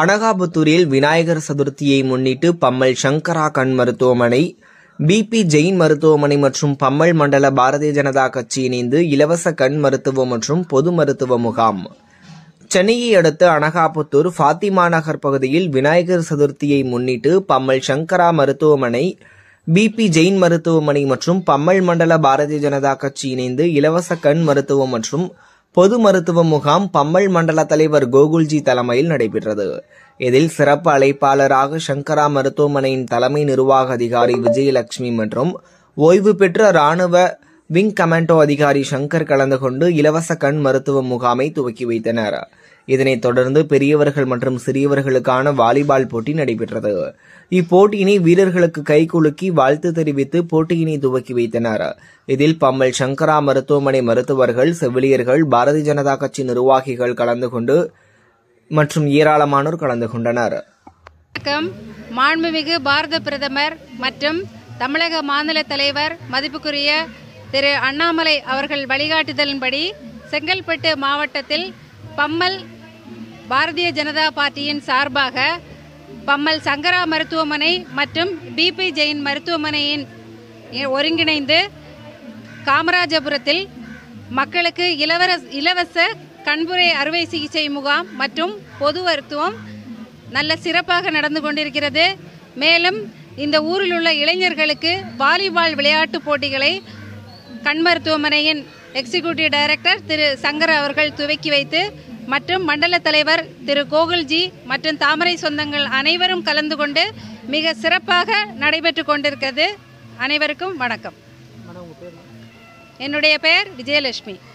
அனகாபுத்தூரில் விநாயகர் சதுர்த்தியை முன்னிட்டு பம்மல் சங்கரா கண் மருத்துவமனை பிபி ஜெயின் மருத்துவமனை மற்றும் பம்மல் மண்டல பாரதிய ஜனதா கட்சி இணைந்து இலவச கண் மருத்துவ மற்றும் பொது மருத்துவ முகாம் சென்னையை அடுத்த அனகாபுத்தூர் ஃபாத்திமா நகர் பகுதியில் விநாயகர் சதுர்த்தியை முன்னிட்டு பம்மல் சங்கரா மருத்துவமனை பிபி ஜெயின் மருத்துவமனை மற்றும் பம்மல் மண்டல பாரதிய ஜனதா கட்சி இணைந்து இலவச கண் மருத்துவம் மற்றும் பொது மருத்துவ முகாம் பம்மல் மண்டல தலைவர் கோகுல்ஜி தலைமையில் நடைபெற்றது இதில் சிறப்பு அழைப்பாளராக சங்கரா மருத்துவமனையின் தலைமை நிர்வாக அதிகாரி விஜயலட்சுமி மற்றும் ஓய்வு பெற்ற ராணுவ விங் கமாண்டோ அதிகாரி சங்கர் கலந்து கொண்டு இலவச கண் மருத்துவ முகாமை துவக்கி வைத்தனர் இதனைத் தொடர்ந்து பெரியவர்கள் மற்றும் சிறியவர்களுக்கான வாலிபால் போட்டி நடைபெற்றது இப்போட்டியினை வீரர்களுக்கு கைகுலுக்கி வாழ்த்து தெரிவித்து போட்டியினை துவக்கி வைத்தனர் இதில் பம்மல் சங்கரா மருத்துவமனை மருத்துவர்கள் செவிலியர்கள் பாரதிய ஜனதா கட்சி நிர்வாகிகள் கலந்து கொண்டு மற்றும் ஏராளமானோர் கலந்து கொண்டனர் மாண்புமிகு பாரத பிரதமர் மற்றும் தமிழக மாநில தலைவர் மதிப்புக்குரிய திரு அண்ணாமலை அவர்கள் வழிகாட்டுதலின்படி செங்கல்பட்டு மாவட்டத்தில் பம்மல் பாரதிய ஜனதா பார்ட்டியின் சார்பாக பம்மல் சங்கரா மருத்துவமனை மற்றும் பிபி ஜெயின் மருத்துவமனையின் ஒருங்கிணைந்து காமராஜபுரத்தில் மக்களுக்கு இலவர இலவச கண்புரை அறுவை சிகிச்சை முகாம் மற்றும் பொது மருத்துவம் நல்ல சிறப்பாக நடந்து கொண்டிருக்கிறது மேலும் இந்த ஊரில் உள்ள இளைஞர்களுக்கு வாலிபால் விளையாட்டு போட்டிகளை கண் மருத்துவமனையின் எக்ஸிக்யூட்டிவ் டைரக்டர் திரு சங்கர் அவர்கள் துவக்கி வைத்து மற்றும் மண்டல தலைவர் திரு கோகுல்ஜி மற்றும் தாமரை சொந்தங்கள் அனைவரும் கலந்து கொண்டு மிக சிறப்பாக நடைபெற்று கொண்டிருக்கிறது அனைவருக்கும் வணக்கம் என்னுடைய பெயர் விஜயலட்சுமி